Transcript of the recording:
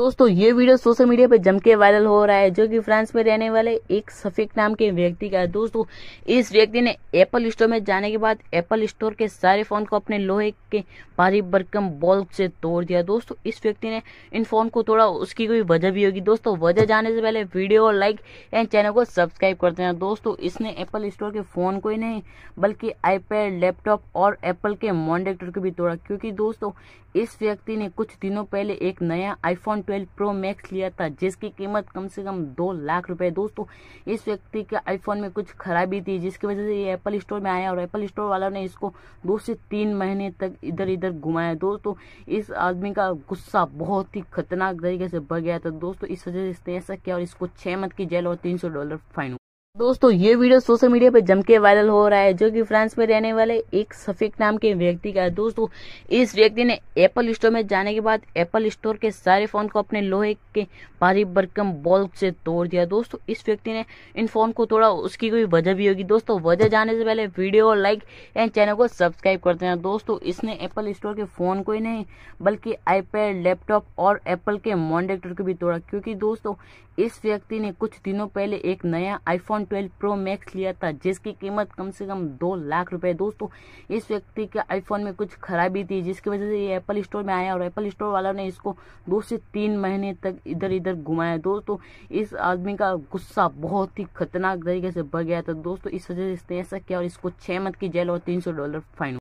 दोस्तों ये video social media पे जम के वायरल हो रहा है जो कि फ्रांस में रहने वाले एक सफीक नाम के व्यक्ति का है दोस्तों इस व्यक्ति ने एप्पल स्टोर में जाने के बाद एप्पल स्टोर के सारे फोन को अपने लोहे के भारी बरकम बॉल्ब से तोड़ दिया दोस्तों इस व्यक्ति ने इन फोन को तोड़ा उसकी कोई वजह भी होगी दोस्तों वजह जाने से पहले वीडियो लाइक एंड चैनल को सब्सक्राइब कर देना दोस्तों इसने एप्पल स्टोर के फोन को ही नहीं बल्कि आईपैड लैपटॉप और एप्पल के मॉन्डेक्टर को भी तोड़ा क्योंकि दोस्तों इस व्यक्ति ने कुछ दिनों पहले एक नया आईफोन ट्वेल्व प्रो मैक्स लिया था जिसकी कीमत कम से कम दो लाख रुपए दोस्तों इस व्यक्ति के आईफोन में कुछ खराबी थी जिसकी वजह से ये एप्पल स्टोर में आया और एप्पल स्टोर वालों ने इसको दो से तीन महीने तक इधर इधर घुमाया दोस्तों इस आदमी का गुस्सा बहुत ही खतरनाक तरीके से भर गया था दोस्तों इस वजह से इसने ऐसा किया और इसको छह मंथ की जेल और तीन डॉलर फाइन दोस्तों ये वीडियो सोशल मीडिया पर जम के वायरल हो रहा है जो कि फ्रांस में रहने वाले एक सफीक नाम के व्यक्ति का है दोस्तों इस व्यक्ति ने एप्पल स्टोर में जाने के बाद एप्पल स्टोर के सारे फोन को अपने लोहे के भारी बरकम बॉल से तोड़ दिया दोस्तों इस व्यक्ति ने इन फोन को तोड़ा उसकी कोई वजह भी होगी दोस्तों वजह जाने से पहले वीडियो लाइक एंड चैनल को सब्सक्राइब करते हैं दोस्तों इसने एप्पल स्टोर के फोन को ही नहीं बल्कि आईपैड लैपटॉप और एप्पल के मॉन्डेक्टर को भी तोड़ा क्योंकि दोस्तों इस व्यक्ति ने कुछ दिनों पहले एक नया आईफोन आईफोन 12 प्रो मैक्स लिया था जिसकी कीमत कम से कम दो लाख रुपए दोस्तों इस व्यक्ति के आईफोन में कुछ खराबी थी जिसकी वजह से ये एप्पल स्टोर में आया और एप्पल स्टोर वालों ने इसको दो से तीन महीने तक इधर इधर घुमाया दोस्तों इस आदमी का गुस्सा बहुत ही खतरनाक तरीके से बढ़ गया था दोस्तों इस वजह से इसने ऐसा किया और इसको छह मंथ की जेल और तीन डॉलर फाइन